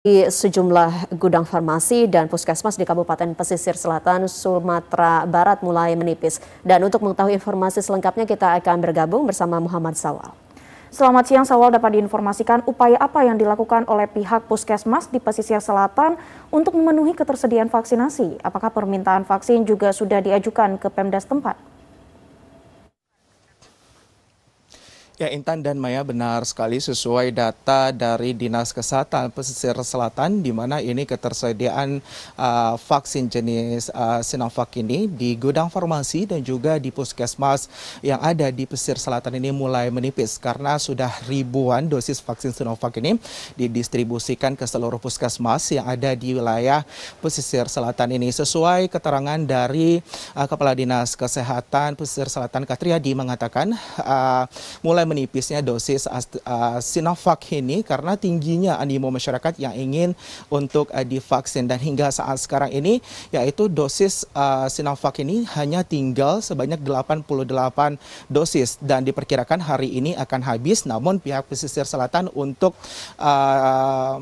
di sejumlah gudang farmasi dan puskesmas di Kabupaten Pesisir Selatan, Sumatera Barat mulai menipis. Dan untuk mengetahui informasi selengkapnya kita akan bergabung bersama Muhammad Sawal. Selamat siang Sawal dapat diinformasikan upaya apa yang dilakukan oleh pihak puskesmas di pesisir selatan untuk memenuhi ketersediaan vaksinasi. Apakah permintaan vaksin juga sudah diajukan ke Pemda setempat? Ya Intan dan Maya benar sekali sesuai data dari Dinas Kesehatan Pesisir Selatan di mana ini ketersediaan uh, vaksin jenis uh, Sinovac ini di gudang farmasi dan juga di puskesmas yang ada di pesisir selatan ini mulai menipis karena sudah ribuan dosis vaksin Sinovac ini didistribusikan ke seluruh puskesmas yang ada di wilayah pesisir selatan ini sesuai keterangan dari uh, Kepala Dinas Kesehatan Pesisir Selatan Katriadi mengatakan uh, mulai menipisnya dosis uh, Sinovac ini karena tingginya animo masyarakat yang ingin untuk uh, divaksin dan hingga saat sekarang ini yaitu dosis uh, Sinovac ini hanya tinggal sebanyak 88 dosis dan diperkirakan hari ini akan habis namun pihak pesisir selatan untuk uh,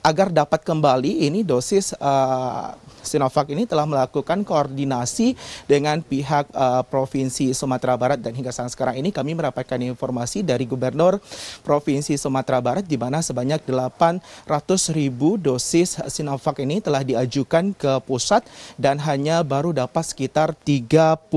agar dapat kembali ini dosis uh, Sinovac ini telah melakukan koordinasi dengan pihak uh, Provinsi Sumatera Barat dan hingga saat sekarang ini kami mendapatkan informasi dari Gubernur Provinsi Sumatera Barat di mana sebanyak 800 ribu dosis Sinovac ini telah diajukan ke pusat dan hanya baru dapat sekitar 30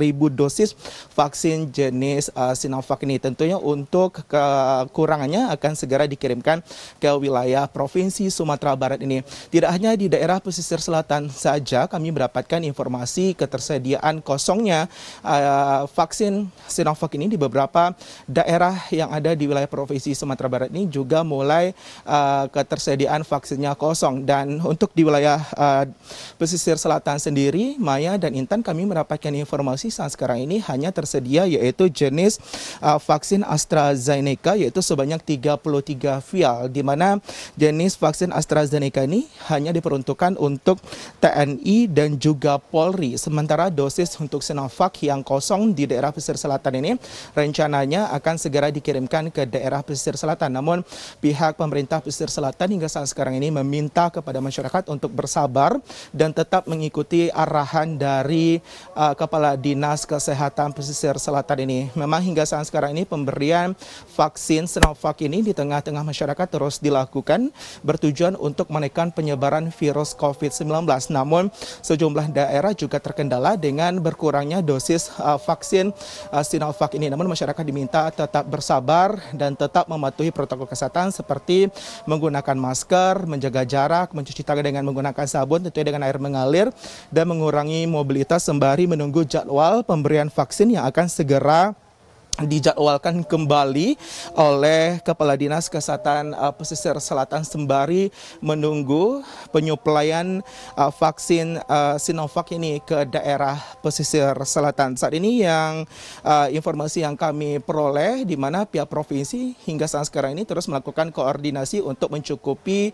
ribu dosis vaksin jenis uh, Sinovac ini. Tentunya untuk kekurangannya akan segera dikirimkan ke wilayah daerah Provinsi Sumatera Barat ini. Tidak hanya di daerah pesisir selatan saja, kami mendapatkan informasi ketersediaan kosongnya uh, vaksin Sinovac ini di beberapa daerah yang ada di wilayah Provinsi Sumatera Barat ini juga mulai uh, ketersediaan vaksinnya kosong. Dan untuk di wilayah uh, pesisir selatan sendiri, Maya dan Intan kami mendapatkan informasi saat sekarang ini hanya tersedia yaitu jenis uh, vaksin AstraZeneca yaitu sebanyak 33 vial di mana jenis vaksin AstraZeneca ini hanya diperuntukkan untuk TNI dan juga Polri. Sementara dosis untuk Sinovac yang kosong di daerah pesisir selatan ini rencananya akan segera dikirimkan ke daerah pesisir selatan. Namun pihak pemerintah pesisir selatan hingga saat sekarang ini meminta kepada masyarakat untuk bersabar dan tetap mengikuti arahan dari uh, Kepala Dinas Kesehatan Pesisir Selatan ini. Memang hingga saat sekarang ini pemberian vaksin Sinovac ini di tengah-tengah masyarakat terus dilakukan bertujuan untuk menekan penyebaran virus COVID-19. Namun sejumlah daerah juga terkendala dengan berkurangnya dosis uh, vaksin uh, Sinovac ini. Namun masyarakat diminta tetap bersabar dan tetap mematuhi protokol kesehatan seperti menggunakan masker, menjaga jarak, mencuci tangan dengan menggunakan sabun tentunya dengan air mengalir dan mengurangi mobilitas sembari menunggu jadwal pemberian vaksin yang akan segera dijadwalkan kembali oleh Kepala Dinas Kesehatan eh, Pesisir Selatan sembari menunggu penyuplaian eh, vaksin eh, Sinovac ini ke daerah pesisir selatan. Saat ini yang informasi yang kami peroleh di mana pihak provinsi hingga saat sekarang ini terus melakukan koordinasi untuk mencukupi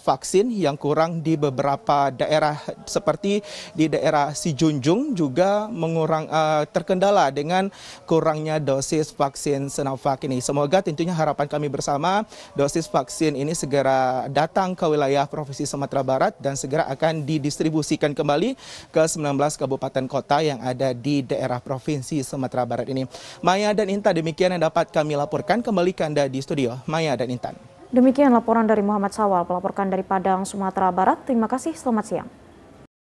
vaksin yang kurang di beberapa daerah seperti di daerah Sijunjung juga mengurang terkendala dengan kurangnya dosis vaksin Sinovac ini. Semoga tentunya harapan kami bersama dosis vaksin ini segera datang ke wilayah Provinsi Sumatera Barat dan segera akan didistribusikan kembali ke 19 kabupaten kota yang ada di daerah Provinsi Sumatera Barat ini. Maya dan Intan demikian yang dapat kami laporkan kembali ke Anda di studio. Maya dan Intan. Demikian laporan dari Muhammad Sawal, pelaporkan dari Padang, Sumatera Barat. Terima kasih, selamat siang.